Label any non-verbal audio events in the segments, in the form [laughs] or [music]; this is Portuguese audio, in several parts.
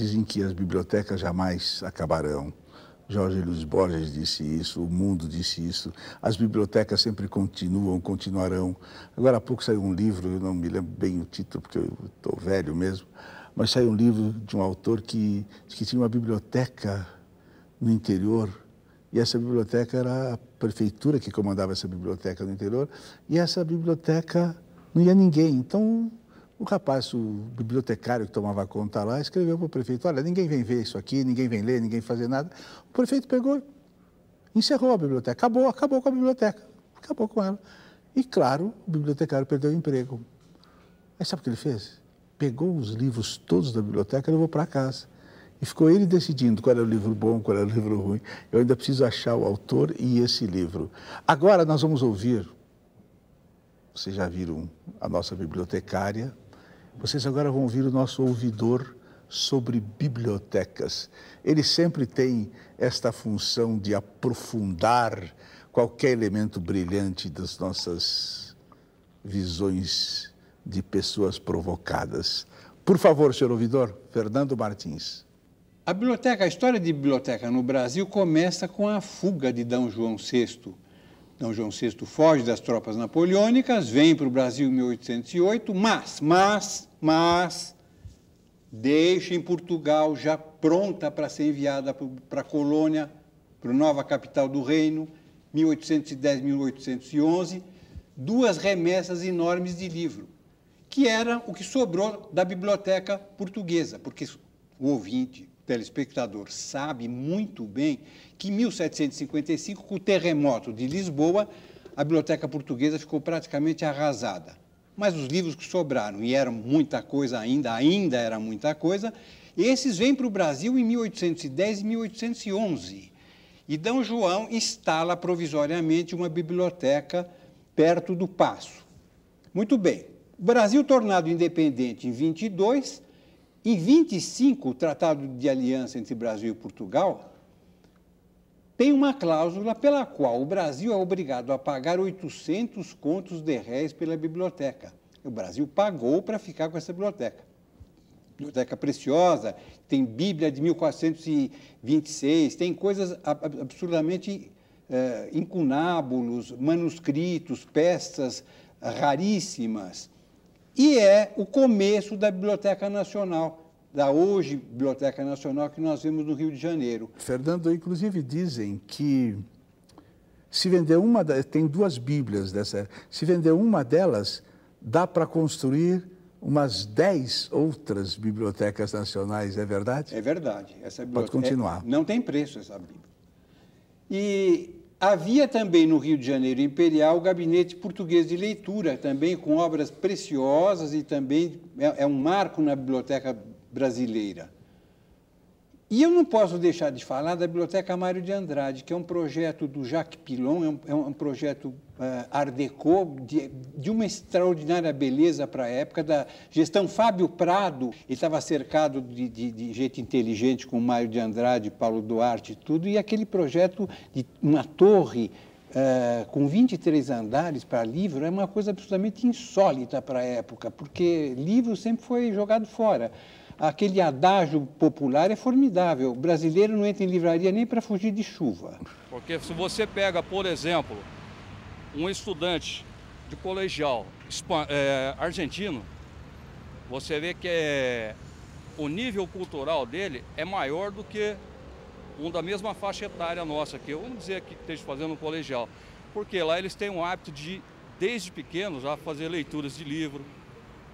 Dizem que as bibliotecas jamais acabarão. Jorge Luiz Borges disse isso, o mundo disse isso. As bibliotecas sempre continuam, continuarão. Agora há pouco saiu um livro, eu não me lembro bem o título, porque eu estou velho mesmo, mas saiu um livro de um autor que, que tinha uma biblioteca no interior. E essa biblioteca era a prefeitura que comandava essa biblioteca no interior. E essa biblioteca não ia ninguém. Então o rapaz, o bibliotecário que tomava conta lá, escreveu para o prefeito: Olha, ninguém vem ver isso aqui, ninguém vem ler, ninguém fazer nada. O prefeito pegou, encerrou a biblioteca, acabou, acabou com a biblioteca, acabou com ela. E claro, o bibliotecário perdeu o emprego. Aí sabe o que ele fez? Pegou os livros todos da biblioteca e levou para casa. E ficou ele decidindo qual era o livro bom, qual era o livro ruim. Eu ainda preciso achar o autor e esse livro. Agora nós vamos ouvir. Vocês já viram a nossa bibliotecária, vocês agora vão ouvir o nosso ouvidor sobre bibliotecas. Ele sempre tem esta função de aprofundar qualquer elemento brilhante das nossas visões de pessoas provocadas. Por favor, senhor ouvidor, Fernando Martins. A biblioteca, a história de biblioteca no Brasil começa com a fuga de D. João VI D. João VI foge das tropas napoleônicas, vem para o Brasil em 1808, mas, mas, mas, deixa em Portugal já pronta para ser enviada para a colônia, para a nova capital do reino, 1810, 1811, duas remessas enormes de livro, que era o que sobrou da biblioteca portuguesa, porque o ouvinte telespectador sabe muito bem que em 1755, com o terremoto de Lisboa, a biblioteca portuguesa ficou praticamente arrasada. Mas os livros que sobraram, e eram muita coisa ainda, ainda era muita coisa, esses vêm para o Brasil em 1810 e 1811. E D. João instala provisoriamente uma biblioteca perto do Passo. Muito bem. Brasil tornado independente em 22, em 25, o Tratado de Aliança entre Brasil e Portugal tem uma cláusula pela qual o Brasil é obrigado a pagar 800 contos de réis pela biblioteca. O Brasil pagou para ficar com essa biblioteca. Biblioteca preciosa, tem Bíblia de 1426, tem coisas absurdamente eh, incunábulos, manuscritos, peças raríssimas e é o começo da Biblioteca Nacional, da hoje Biblioteca Nacional que nós vemos no Rio de Janeiro. Fernando, inclusive dizem que se vender uma, tem duas Bíblias dessa, se vender uma delas, dá para construir umas dez outras bibliotecas nacionais, é verdade? É verdade. Essa Pode continuar. É, não tem preço essa Bíblia. E Havia também no Rio de Janeiro Imperial o Gabinete Português de Leitura, também com obras preciosas e também é, é um marco na biblioteca brasileira. E eu não posso deixar de falar da Biblioteca Mário de Andrade, que é um projeto do Jacques Pilon, é um, é um projeto uh, Art Deco, de, de uma extraordinária beleza para a época, da gestão Fábio Prado. Ele estava cercado de, de, de, gente inteligente com Mário de Andrade, Paulo Duarte e tudo, e aquele projeto de uma torre Uh, com 23 andares para livro é uma coisa absolutamente insólita para a época, porque livro sempre foi jogado fora aquele adágio popular é formidável. O brasileiro não entra em livraria nem para fugir de chuva. Porque se você pega, por exemplo, um estudante de colegial é, argentino, você vê que é, o nível cultural dele é maior do que um da mesma faixa etária nossa aqui. Vamos dizer que esteja fazendo um colegial. Porque lá eles têm um hábito de, desde pequenos já fazer leituras de livro.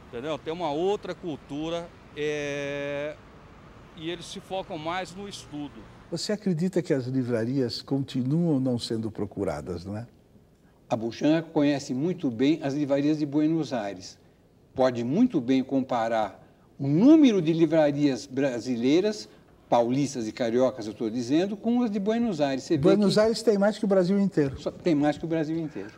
Entendeu? Tem uma outra cultura é, e eles se focam mais no estudo. Você acredita que as livrarias continuam não sendo procuradas, não é? A Buchan conhece muito bem as livrarias de Buenos Aires. Pode muito bem comparar o número de livrarias brasileiras, paulistas e cariocas, eu estou dizendo, com as de Buenos Aires. Você Buenos Aires tem mais que o Brasil inteiro. Tem mais que o Brasil inteiro.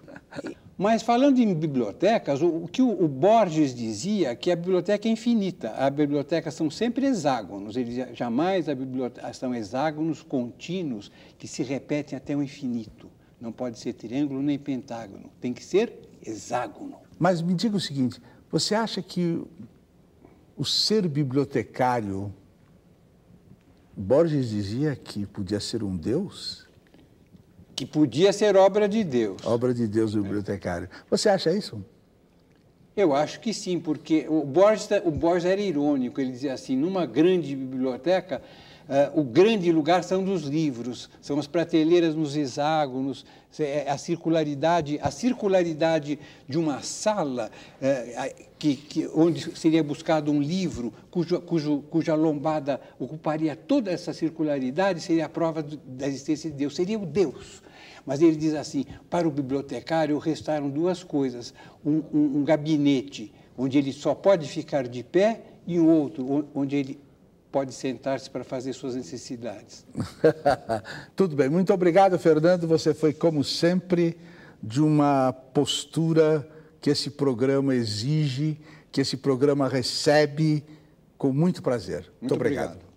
Mas falando em bibliotecas, o, o que o, o, Borges dizia é que a biblioteca é infinita. As bibliotecas são sempre hexágonos, eles jamais a biblioteca, são hexágonos contínuos que se repetem até o infinito. Não pode ser triângulo nem pentágono, tem que ser hexágono. Mas me diga o seguinte, você acha que o ser bibliotecário Borges dizia que podia ser um deus? que podia ser obra de Deus. Obra de Deus do bibliotecário. Você acha isso? Eu acho que sim, porque o Borges, o Borges era irônico. Ele dizia assim: numa grande biblioteca eh, o grande lugar são dos livros, são as prateleiras nos hexágonos, eh, a circularidade, a circularidade de uma sala eh, que, que, onde seria buscado um livro cujo, cujo, cuja lombada ocuparia toda essa circularidade, seria a prova da existência de Deus, seria o Deus. Mas ele diz assim: para o bibliotecário restaram duas coisas: um, um, um gabinete onde ele só pode ficar de pé e um outro onde ele pode sentar-se para fazer suas necessidades. [laughs] Tudo bem, muito obrigado, Fernando. Você foi, como sempre, de uma postura que esse programa exige, que esse programa recebe com muito prazer. Muito, muito obrigado. obrigado.